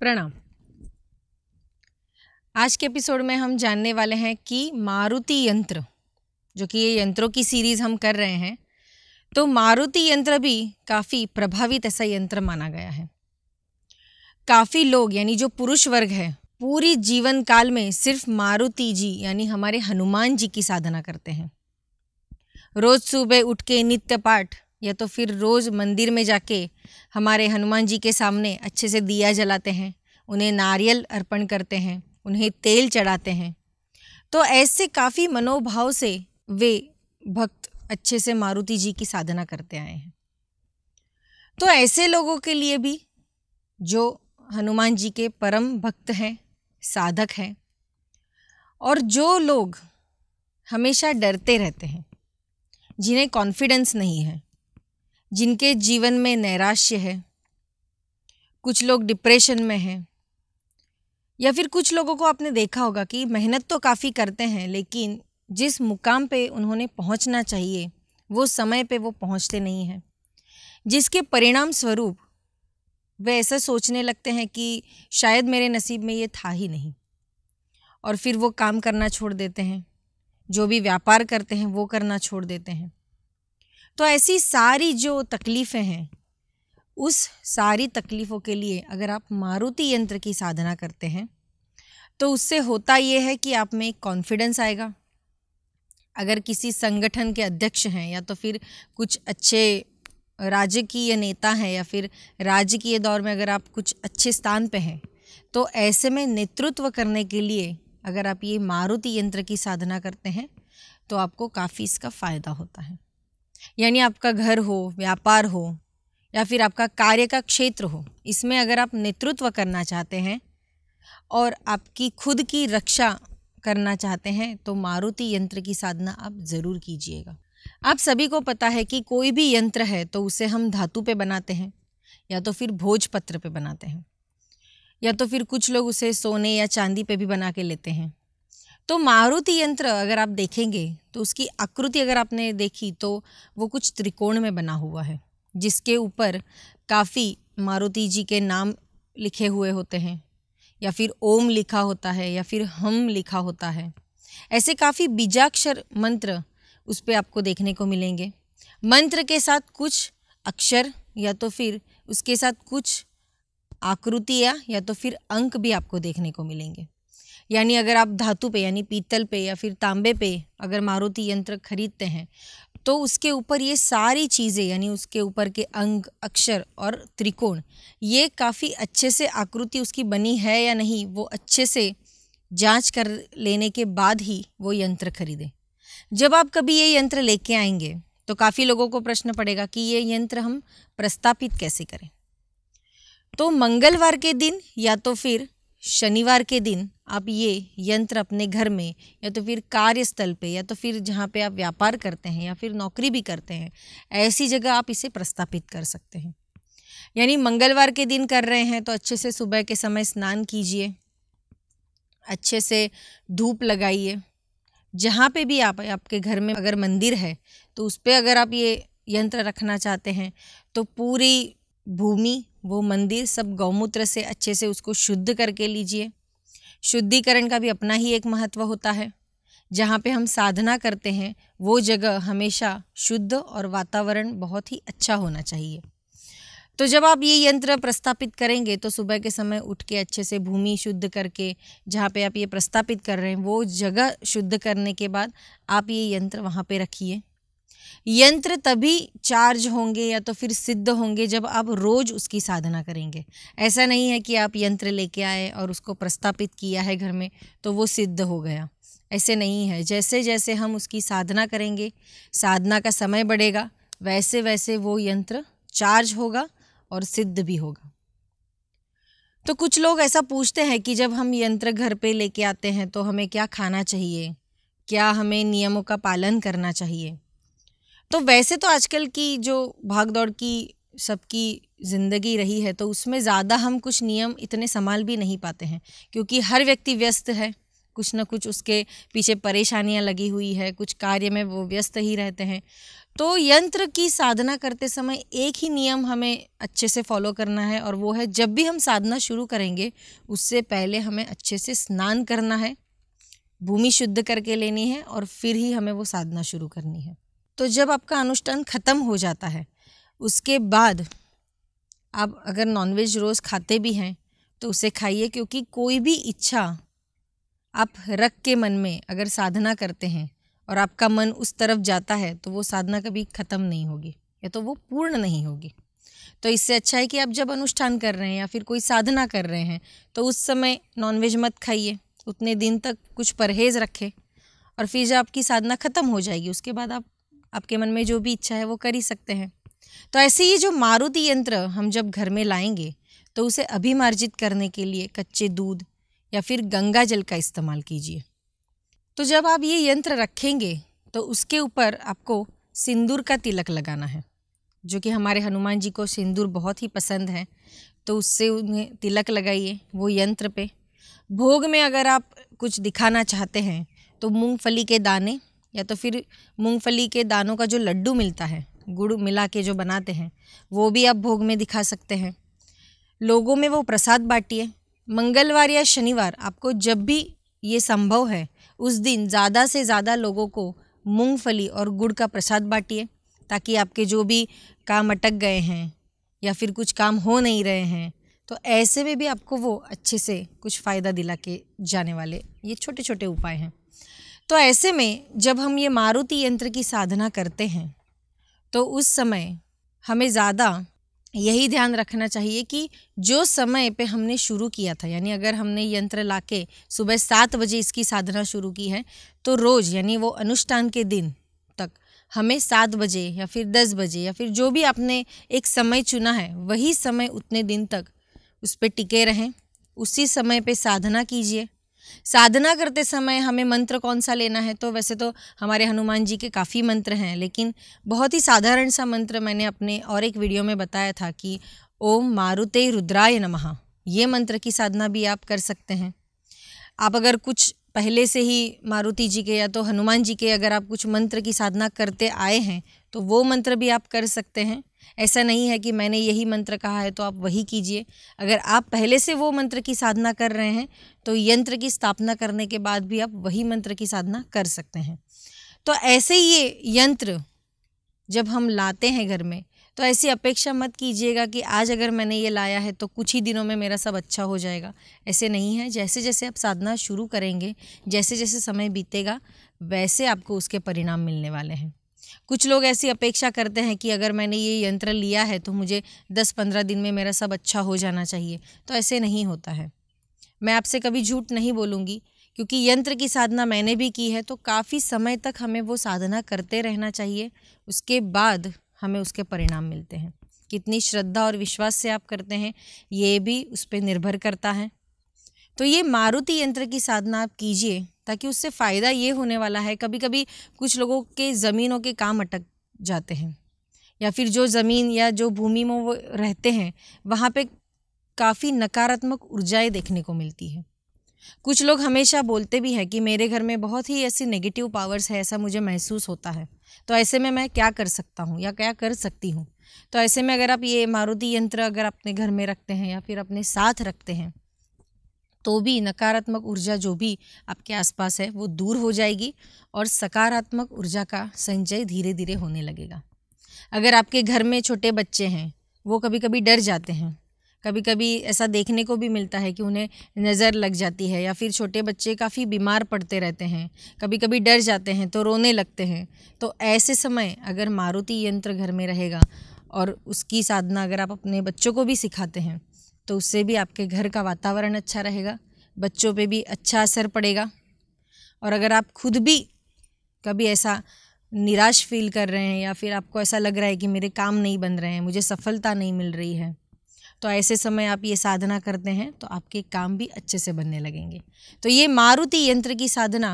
प्रणाम आज के एपिसोड में हम जानने वाले हैं कि मारुति यंत्र जो कि ये यंत्रों की सीरीज़ हम कर रहे हैं तो मारुति यंत्र भी काफ़ी प्रभावित ऐसा यंत्र माना गया है काफ़ी लोग यानी जो पुरुष वर्ग है पूरी जीवन काल में सिर्फ मारुति जी यानी हमारे हनुमान जी की साधना करते हैं रोज़ सुबह उठ के नित्य पाठ या तो फिर रोज़ मंदिर में जाके हमारे हनुमान जी के सामने अच्छे से दिया जलाते हैं उन्हें नारियल अर्पण करते हैं उन्हें तेल चढ़ाते हैं तो ऐसे काफ़ी मनोभाव से वे भक्त अच्छे से मारुति जी की साधना करते आए हैं तो ऐसे लोगों के लिए भी जो हनुमान जी के परम भक्त हैं साधक हैं और जो लोग हमेशा डरते रहते हैं जिन्हें कॉन्फिडेंस नहीं है जिनके जीवन में नैराश्य है कुछ लोग डिप्रेशन में हैं या फिर कुछ लोगों को आपने देखा होगा कि मेहनत तो काफ़ी करते हैं लेकिन जिस मुकाम पे उन्होंने पहुंचना चाहिए वो समय पे वो पहुंचते नहीं हैं जिसके परिणाम स्वरूप वे ऐसा सोचने लगते हैं कि शायद मेरे नसीब में ये था ही नहीं और फिर वो काम करना छोड़ देते हैं जो भी व्यापार करते हैं वो करना छोड़ देते हैं तो ऐसी सारी जो तकलीफ़ें हैं उस सारी तकलीफ़ों के लिए अगर आप मारुति यंत्र की साधना करते हैं तो उससे होता ये है कि आप में एक कॉन्फिडेंस आएगा अगर किसी संगठन के अध्यक्ष हैं या तो फिर कुछ अच्छे राजकीय नेता हैं या फिर राजकीय दौर में अगर आप कुछ अच्छे स्थान पे हैं तो ऐसे में नेतृत्व करने के लिए अगर आप ये मारुति यंत्र की साधना करते हैं तो आपको काफ़ी इसका फ़ायदा होता है यानी आपका घर हो व्यापार हो या फिर आपका कार्य का क्षेत्र हो इसमें अगर आप नेतृत्व करना चाहते हैं और आपकी खुद की रक्षा करना चाहते हैं तो मारुति यंत्र की साधना आप ज़रूर कीजिएगा आप सभी को पता है कि कोई भी यंत्र है तो उसे हम धातु पे बनाते हैं या तो फिर भोजपत्र पे बनाते हैं या तो फिर कुछ लोग उसे सोने या चांदी पे भी बना के लेते हैं तो मारुति यंत्र अगर आप देखेंगे तो उसकी आकृति अगर आपने देखी तो वो कुछ त्रिकोण में बना हुआ है जिसके ऊपर काफ़ी मारुति जी के नाम लिखे हुए होते हैं या फिर ओम लिखा होता है या फिर हम लिखा होता है ऐसे काफ़ी बीजाक्षर मंत्र उस पर आपको देखने को मिलेंगे मंत्र के साथ कुछ अक्षर या तो फिर उसके साथ कुछ आकृतियाँ या तो फिर अंक भी आपको देखने को मिलेंगे यानी अगर आप धातु पे यानी पीतल पे या फिर तांबे पे अगर मारुति यंत्र खरीदते हैं तो उसके ऊपर ये सारी चीज़ें यानी उसके ऊपर के अंग अक्षर और त्रिकोण ये काफ़ी अच्छे से आकृति उसकी बनी है या नहीं वो अच्छे से जांच कर लेने के बाद ही वो यंत्र खरीदें जब आप कभी ये यंत्र लेके आएंगे तो काफ़ी लोगों को प्रश्न पड़ेगा कि ये यंत्र हम प्रस्तापित कैसे करें तो मंगलवार के दिन या तो फिर शनिवार के दिन आप ये यंत्र अपने घर में या तो फिर कार्यस्थल पे या तो फिर जहाँ पे आप व्यापार करते हैं या फिर नौकरी भी करते हैं ऐसी जगह आप इसे प्रस्तापित कर सकते हैं यानी मंगलवार के दिन कर रहे हैं तो अच्छे से सुबह के समय स्नान कीजिए अच्छे से धूप लगाइए जहाँ पे भी आप आपके घर में अगर मंदिर है तो उस पर अगर आप ये यंत्र रखना चाहते हैं तो पूरी भूमि वो मंदिर सब गौमूत्र से अच्छे से उसको शुद्ध करके लीजिए शुद्धिकरण का भी अपना ही एक महत्व होता है जहाँ पे हम साधना करते हैं वो जगह हमेशा शुद्ध और वातावरण बहुत ही अच्छा होना चाहिए तो जब आप ये यंत्र प्रस्थापित करेंगे तो सुबह के समय उठ के अच्छे से भूमि शुद्ध करके जहाँ पे आप ये प्रस्थापित कर रहे हैं वो जगह शुद्ध करने के बाद आप ये यंत्र वहाँ पे रखिए यंत्र तभी चार्ज होंगे या तो फिर सिद्ध होंगे जब आप रोज़ उसकी साधना करेंगे ऐसा नहीं है कि आप यंत्र लेके आए और उसको प्रस्तापित किया है घर में तो वो सिद्ध हो गया ऐसे नहीं है जैसे जैसे हम उसकी साधना करेंगे साधना का समय बढ़ेगा वैसे वैसे वो यंत्र चार्ज होगा और सिद्ध भी होगा तो कुछ लोग ऐसा पूछते हैं कि जब हम यंत्र घर पे लेके आते हैं तो हमें क्या खाना चाहिए क्या हमें नियमों का पालन करना चाहिए तो वैसे तो आजकल की जो भाग दौड़ की सबकी ज़िंदगी रही है तो उसमें ज़्यादा हम कुछ नियम इतने संभाल भी नहीं पाते हैं क्योंकि हर व्यक्ति व्यस्त है कुछ ना कुछ उसके पीछे परेशानियाँ लगी हुई है कुछ कार्य में वो व्यस्त ही रहते हैं तो यंत्र की साधना करते समय एक ही नियम हमें अच्छे से फॉलो करना है और वो है जब भी हम साधना शुरू करेंगे उससे पहले हमें अच्छे से स्नान करना है भूमि शुद्ध करके लेनी है और फिर ही हमें वो साधना शुरू करनी है तो जब आपका अनुष्ठान ख़त्म हो जाता है उसके बाद आप अगर नॉनवेज रोज़ खाते भी हैं तो उसे खाइए क्योंकि कोई भी इच्छा आप रख के मन में अगर साधना करते हैं और आपका मन उस तरफ जाता है तो वो साधना कभी ख़त्म नहीं होगी या तो वो पूर्ण नहीं होगी तो इससे अच्छा है कि आप जब अनुष्ठान कर रहे हैं या फिर कोई साधना कर रहे हैं तो उस समय नॉनवेज मत खाइए उतने दिन तक कुछ परहेज़ रखें और फिर जब आपकी साधना ख़त्म हो जाएगी उसके बाद आप आपके मन में जो भी इच्छा है वो कर ही सकते हैं तो ऐसे ये जो मारुति यंत्र हम जब घर में लाएंगे तो उसे अभिमार्जित करने के लिए कच्चे दूध या फिर गंगा जल का इस्तेमाल कीजिए तो जब आप ये यंत्र रखेंगे तो उसके ऊपर आपको सिंदूर का तिलक लगाना है जो कि हमारे हनुमान जी को सिंदूर बहुत ही पसंद है तो उससे उन्हें तिलक लगाइए वो यंत्र पे भोग में अगर आप कुछ दिखाना चाहते हैं तो मूंगफली के दाने या तो फिर मूंगफली के दानों का जो लड्डू मिलता है गुड़ मिला के जो बनाते हैं वो भी आप भोग में दिखा सकते हैं लोगों में वो प्रसाद बांटिए मंगलवार या शनिवार आपको जब भी ये संभव है उस दिन ज़्यादा से ज़्यादा लोगों को मूंगफली और गुड़ का प्रसाद बांटिए ताकि आपके जो भी काम अटक गए हैं या फिर कुछ काम हो नहीं रहे हैं तो ऐसे में भी आपको वो अच्छे से कुछ फ़ायदा दिला के जाने वाले ये छोटे छोटे उपाय हैं तो ऐसे में जब हम ये मारुति यंत्र की साधना करते हैं तो उस समय हमें ज़्यादा यही ध्यान रखना चाहिए कि जो समय पे हमने शुरू किया था यानी अगर हमने यंत्र लाके सुबह सात बजे इसकी साधना शुरू की है तो रोज़ यानी वो अनुष्ठान के दिन तक हमें सात बजे या फिर दस बजे या फिर जो भी आपने एक समय चुना है वही समय उतने दिन तक उस पर टिके रहें उसी समय पे साधना कीजिए साधना करते समय हमें मंत्र कौन सा लेना है तो वैसे तो हमारे हनुमान जी के काफ़ी मंत्र हैं लेकिन बहुत ही साधारण सा मंत्र मैंने अपने और एक वीडियो में बताया था कि ओम मारुते रुद्राय नमः ये मंत्र की साधना भी आप कर सकते हैं आप अगर कुछ पहले से ही मारुति जी के या तो हनुमान जी के अगर आप कुछ मंत्र की साधना करते आए हैं तो वो मंत्र भी आप कर सकते हैं ऐसा नहीं है कि मैंने यही मंत्र कहा है तो आप वही कीजिए अगर आप पहले से वो मंत्र की साधना कर रहे हैं तो यंत्र की स्थापना करने के बाद भी आप वही मंत्र की साधना कर सकते हैं तो ऐसे ये यंत्र जब हम लाते हैं घर में तो ऐसी अपेक्षा मत कीजिएगा कि आज अगर मैंने ये लाया है तो कुछ ही दिनों में मेरा सब अच्छा हो जाएगा ऐसे नहीं है जैसे जैसे आप साधना शुरू करेंगे जैसे जैसे समय बीतेगा वैसे आपको उसके परिणाम मिलने वाले हैं कुछ लोग ऐसी अपेक्षा करते हैं कि अगर मैंने ये यंत्र लिया है तो मुझे दस पंद्रह दिन में मेरा सब अच्छा हो जाना चाहिए तो ऐसे नहीं होता है मैं आपसे कभी झूठ नहीं बोलूँगी क्योंकि यंत्र की साधना मैंने भी की है तो काफ़ी समय तक हमें वो साधना करते रहना चाहिए उसके बाद हमें उसके परिणाम मिलते हैं कितनी श्रद्धा और विश्वास से आप करते हैं ये भी उस पर निर्भर करता है तो ये मारुति यंत्र की साधना आप कीजिए ताकि उससे फ़ायदा ये होने वाला है कभी कभी कुछ लोगों के ज़मीनों के काम अटक जाते हैं या फिर जो ज़मीन या जो भूमि में वो रहते हैं वहाँ पे काफ़ी नकारात्मक ऊर्जाएं देखने को मिलती है कुछ लोग हमेशा बोलते भी हैं कि मेरे घर में बहुत ही ऐसी नेगेटिव पावर्स है ऐसा मुझे महसूस होता है तो ऐसे में मैं क्या कर सकता हूँ या क्या कर सकती हूँ तो ऐसे में अगर आप ये मारुति यंत्र अगर अपने घर में रखते हैं या फिर अपने साथ रखते हैं तो भी नकारात्मक ऊर्जा जो भी आपके आसपास है वो दूर हो जाएगी और सकारात्मक ऊर्जा का संचय धीरे धीरे होने लगेगा अगर आपके घर में छोटे बच्चे हैं वो कभी कभी डर जाते हैं कभी कभी ऐसा देखने को भी मिलता है कि उन्हें नज़र लग जाती है या फिर छोटे बच्चे काफ़ी बीमार पड़ते रहते हैं कभी कभी डर जाते हैं तो रोने लगते हैं तो ऐसे समय अगर मारुति यंत्र घर में रहेगा और उसकी साधना अगर आप अपने बच्चों को भी सिखाते हैं तो उससे भी आपके घर का वातावरण अच्छा रहेगा बच्चों पे भी अच्छा असर पड़ेगा और अगर आप खुद भी कभी ऐसा निराश फील कर रहे हैं या फिर आपको ऐसा लग रहा है कि मेरे काम नहीं बन रहे हैं मुझे सफलता नहीं मिल रही है तो ऐसे समय आप ये साधना करते हैं तो आपके काम भी अच्छे से बनने लगेंगे तो ये मारुति यंत्र की साधना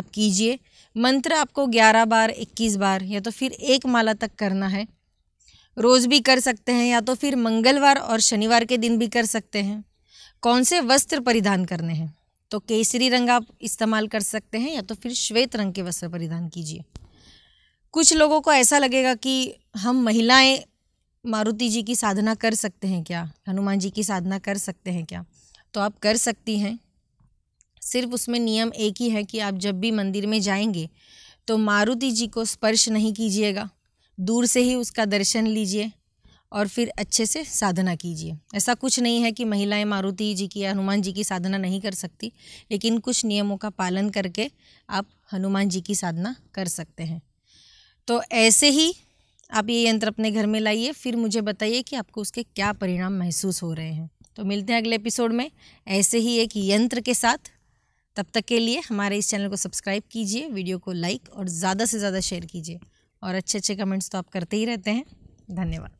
आप कीजिए मंत्र आपको 11 बार 21 बार या तो फिर एक माला तक करना है रोज़ भी कर सकते हैं या तो फिर मंगलवार और शनिवार के दिन भी कर सकते हैं कौन से वस्त्र परिधान करने हैं तो केसरी रंग आप इस्तेमाल कर सकते हैं या तो फिर श्वेत रंग के वस्त्र परिधान कीजिए कुछ लोगों को ऐसा लगेगा कि हम महिलाएं मारुति जी की साधना कर सकते हैं क्या हनुमान जी की साधना कर सकते हैं क्या तो आप कर सकती हैं सिर्फ उसमें नियम एक ही है कि आप जब भी मंदिर में जाएंगे तो मारुति जी को स्पर्श नहीं कीजिएगा दूर से ही उसका दर्शन लीजिए और फिर अच्छे से साधना कीजिए ऐसा कुछ नहीं है कि महिलाएं मारुति जी की या हनुमान जी की साधना नहीं कर सकती लेकिन कुछ नियमों का पालन करके आप हनुमान जी की साधना कर सकते हैं तो ऐसे ही आप ये यंत्र अपने घर में लाइए फिर मुझे बताइए कि आपको उसके क्या परिणाम महसूस हो रहे हैं तो मिलते हैं अगले एपिसोड में ऐसे ही एक यंत्र के साथ तब तक के लिए हमारे इस चैनल को सब्सक्राइब कीजिए वीडियो को लाइक और ज़्यादा से ज़्यादा शेयर कीजिए और अच्छे अच्छे कमेंट्स तो आप करते ही रहते हैं धन्यवाद